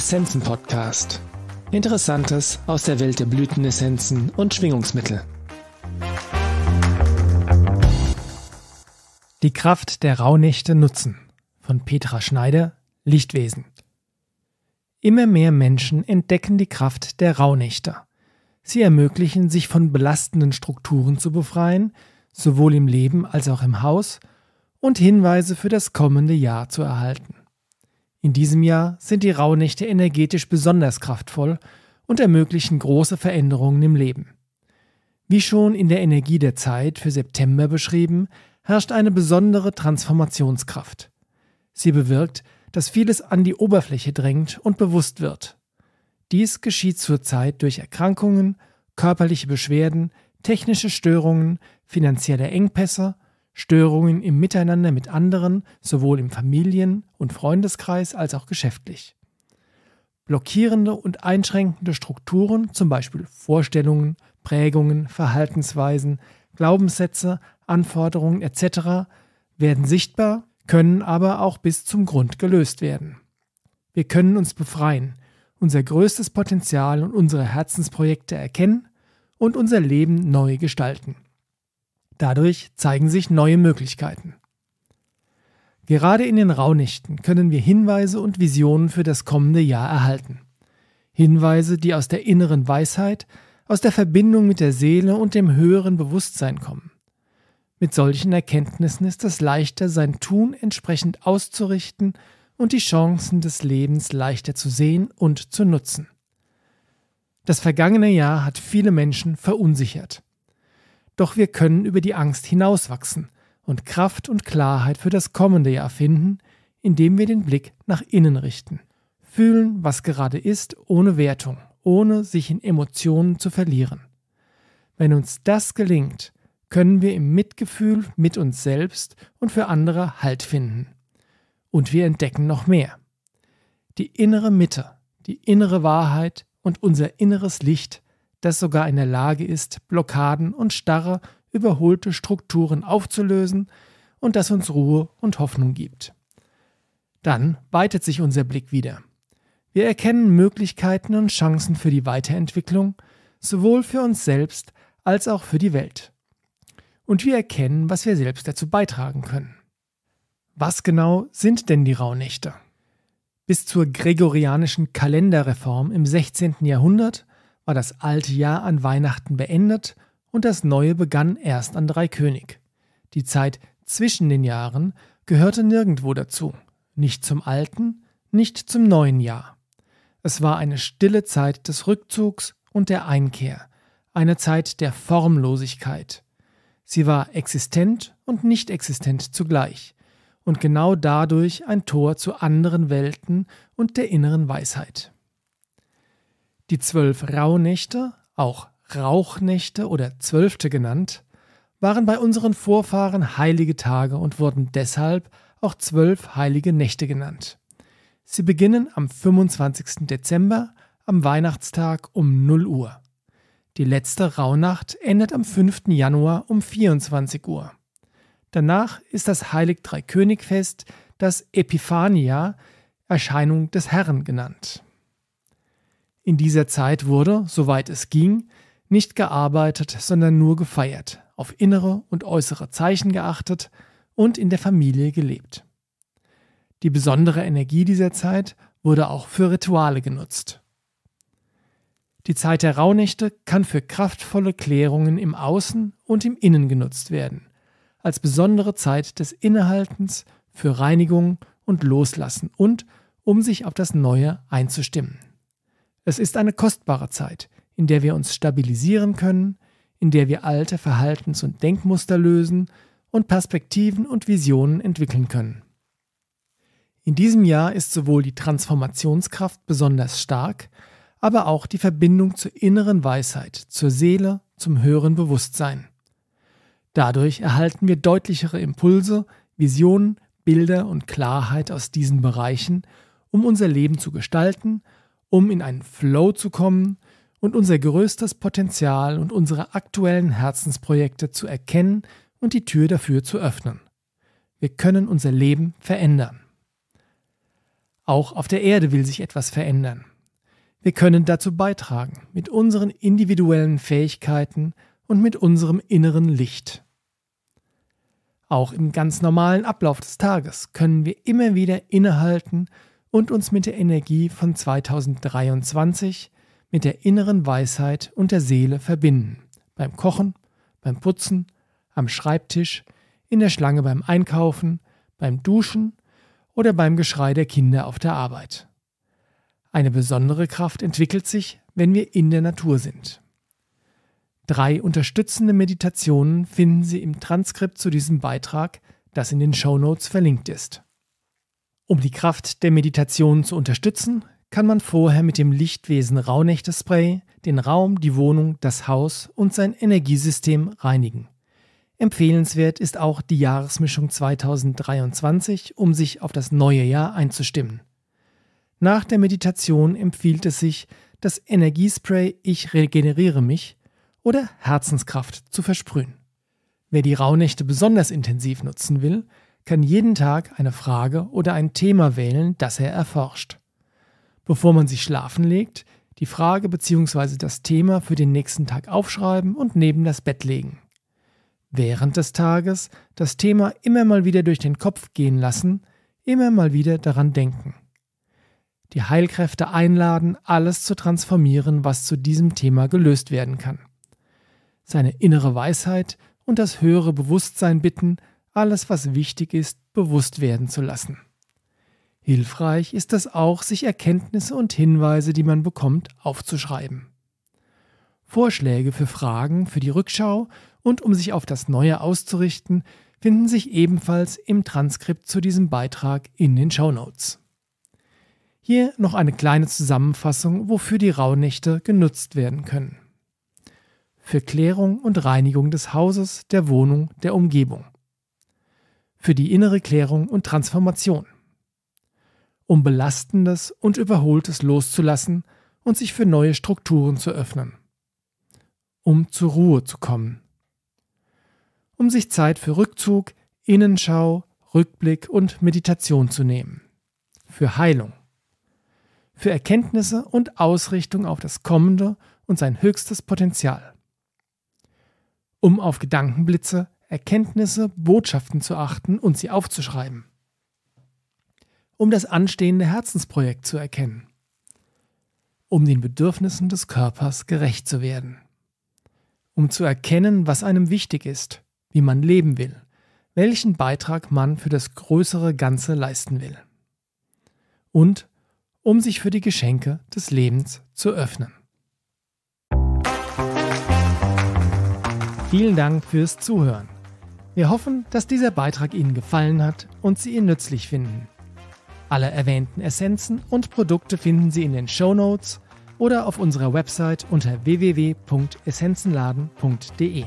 Essenzen Podcast. Interessantes aus der Welt der Blütenessenzen und Schwingungsmittel. Die Kraft der Rauhnächte nutzen von Petra Schneider, Lichtwesen. Immer mehr Menschen entdecken die Kraft der Rauhnächte. Sie ermöglichen sich von belastenden Strukturen zu befreien, sowohl im Leben als auch im Haus, und Hinweise für das kommende Jahr zu erhalten. In diesem Jahr sind die Rauhnächte energetisch besonders kraftvoll und ermöglichen große Veränderungen im Leben. Wie schon in der Energie der Zeit für September beschrieben, herrscht eine besondere Transformationskraft. Sie bewirkt, dass vieles an die Oberfläche drängt und bewusst wird. Dies geschieht zurzeit durch Erkrankungen, körperliche Beschwerden, technische Störungen, finanzielle Engpässe Störungen im Miteinander mit anderen, sowohl im Familien- und Freundeskreis als auch geschäftlich. Blockierende und einschränkende Strukturen, zum Beispiel Vorstellungen, Prägungen, Verhaltensweisen, Glaubenssätze, Anforderungen etc., werden sichtbar, können aber auch bis zum Grund gelöst werden. Wir können uns befreien, unser größtes Potenzial und unsere Herzensprojekte erkennen und unser Leben neu gestalten. Dadurch zeigen sich neue Möglichkeiten. Gerade in den Raunichten können wir Hinweise und Visionen für das kommende Jahr erhalten. Hinweise, die aus der inneren Weisheit, aus der Verbindung mit der Seele und dem höheren Bewusstsein kommen. Mit solchen Erkenntnissen ist es leichter, sein Tun entsprechend auszurichten und die Chancen des Lebens leichter zu sehen und zu nutzen. Das vergangene Jahr hat viele Menschen verunsichert. Doch wir können über die Angst hinauswachsen und Kraft und Klarheit für das kommende Jahr finden, indem wir den Blick nach innen richten. Fühlen, was gerade ist, ohne Wertung, ohne sich in Emotionen zu verlieren. Wenn uns das gelingt, können wir im Mitgefühl mit uns selbst und für andere Halt finden. Und wir entdecken noch mehr. Die innere Mitte, die innere Wahrheit und unser inneres Licht das sogar in der Lage ist, Blockaden und starre, überholte Strukturen aufzulösen und das uns Ruhe und Hoffnung gibt. Dann weitet sich unser Blick wieder. Wir erkennen Möglichkeiten und Chancen für die Weiterentwicklung, sowohl für uns selbst als auch für die Welt. Und wir erkennen, was wir selbst dazu beitragen können. Was genau sind denn die Rauhnächte? Bis zur gregorianischen Kalenderreform im 16. Jahrhundert war das alte Jahr an Weihnachten beendet und das neue begann erst an Dreikönig. Die Zeit zwischen den Jahren gehörte nirgendwo dazu, nicht zum alten, nicht zum neuen Jahr. Es war eine stille Zeit des Rückzugs und der Einkehr, eine Zeit der Formlosigkeit. Sie war existent und nicht existent zugleich und genau dadurch ein Tor zu anderen Welten und der inneren Weisheit. Die zwölf Rauhnächte, auch Rauchnächte oder Zwölfte genannt, waren bei unseren Vorfahren heilige Tage und wurden deshalb auch zwölf heilige Nächte genannt. Sie beginnen am 25. Dezember, am Weihnachtstag um 0 Uhr. Die letzte Rauhnacht endet am 5. Januar um 24 Uhr. Danach ist das Heilig Dreikönigfest, das Epiphania, Erscheinung des Herrn genannt. In dieser Zeit wurde, soweit es ging, nicht gearbeitet, sondern nur gefeiert, auf innere und äußere Zeichen geachtet und in der Familie gelebt. Die besondere Energie dieser Zeit wurde auch für Rituale genutzt. Die Zeit der Rauhnächte kann für kraftvolle Klärungen im Außen und im Innen genutzt werden, als besondere Zeit des Innehaltens, für Reinigung und Loslassen und um sich auf das Neue einzustimmen. Es ist eine kostbare Zeit, in der wir uns stabilisieren können, in der wir alte Verhaltens- und Denkmuster lösen und Perspektiven und Visionen entwickeln können. In diesem Jahr ist sowohl die Transformationskraft besonders stark, aber auch die Verbindung zur inneren Weisheit, zur Seele, zum höheren Bewusstsein. Dadurch erhalten wir deutlichere Impulse, Visionen, Bilder und Klarheit aus diesen Bereichen, um unser Leben zu gestalten um in einen Flow zu kommen und unser größtes Potenzial und unsere aktuellen Herzensprojekte zu erkennen und die Tür dafür zu öffnen. Wir können unser Leben verändern. Auch auf der Erde will sich etwas verändern. Wir können dazu beitragen, mit unseren individuellen Fähigkeiten und mit unserem inneren Licht. Auch im ganz normalen Ablauf des Tages können wir immer wieder innehalten und uns mit der Energie von 2023, mit der inneren Weisheit und der Seele verbinden. Beim Kochen, beim Putzen, am Schreibtisch, in der Schlange beim Einkaufen, beim Duschen oder beim Geschrei der Kinder auf der Arbeit. Eine besondere Kraft entwickelt sich, wenn wir in der Natur sind. Drei unterstützende Meditationen finden Sie im Transkript zu diesem Beitrag, das in den Show Notes verlinkt ist. Um die Kraft der Meditation zu unterstützen, kann man vorher mit dem Lichtwesen Rauhnächte-Spray den Raum, die Wohnung, das Haus und sein Energiesystem reinigen. Empfehlenswert ist auch die Jahresmischung 2023, um sich auf das neue Jahr einzustimmen. Nach der Meditation empfiehlt es sich, das Energiespray Ich regeneriere mich oder Herzenskraft zu versprühen. Wer die Rauhnächte besonders intensiv nutzen will, kann jeden Tag eine Frage oder ein Thema wählen, das er erforscht. Bevor man sich schlafen legt, die Frage bzw. das Thema für den nächsten Tag aufschreiben und neben das Bett legen. Während des Tages das Thema immer mal wieder durch den Kopf gehen lassen, immer mal wieder daran denken. Die Heilkräfte einladen, alles zu transformieren, was zu diesem Thema gelöst werden kann. Seine innere Weisheit und das höhere Bewusstsein bitten, alles, was wichtig ist, bewusst werden zu lassen. Hilfreich ist es auch, sich Erkenntnisse und Hinweise, die man bekommt, aufzuschreiben. Vorschläge für Fragen für die Rückschau und um sich auf das Neue auszurichten, finden sich ebenfalls im Transkript zu diesem Beitrag in den Show Notes. Hier noch eine kleine Zusammenfassung, wofür die Rauhnächte genutzt werden können. Für Klärung und Reinigung des Hauses, der Wohnung, der Umgebung für die innere Klärung und Transformation. Um Belastendes und Überholtes loszulassen und sich für neue Strukturen zu öffnen. Um zur Ruhe zu kommen. Um sich Zeit für Rückzug, Innenschau, Rückblick und Meditation zu nehmen. Für Heilung. Für Erkenntnisse und Ausrichtung auf das Kommende und sein höchstes Potenzial. Um auf Gedankenblitze, Erkenntnisse, Botschaften zu achten und sie aufzuschreiben. Um das anstehende Herzensprojekt zu erkennen. Um den Bedürfnissen des Körpers gerecht zu werden. Um zu erkennen, was einem wichtig ist, wie man leben will, welchen Beitrag man für das größere Ganze leisten will. Und um sich für die Geschenke des Lebens zu öffnen. Vielen Dank fürs Zuhören. Wir hoffen, dass dieser Beitrag Ihnen gefallen hat und Sie ihn nützlich finden. Alle erwähnten Essenzen und Produkte finden Sie in den Show Notes oder auf unserer Website unter www.essenzenladen.de.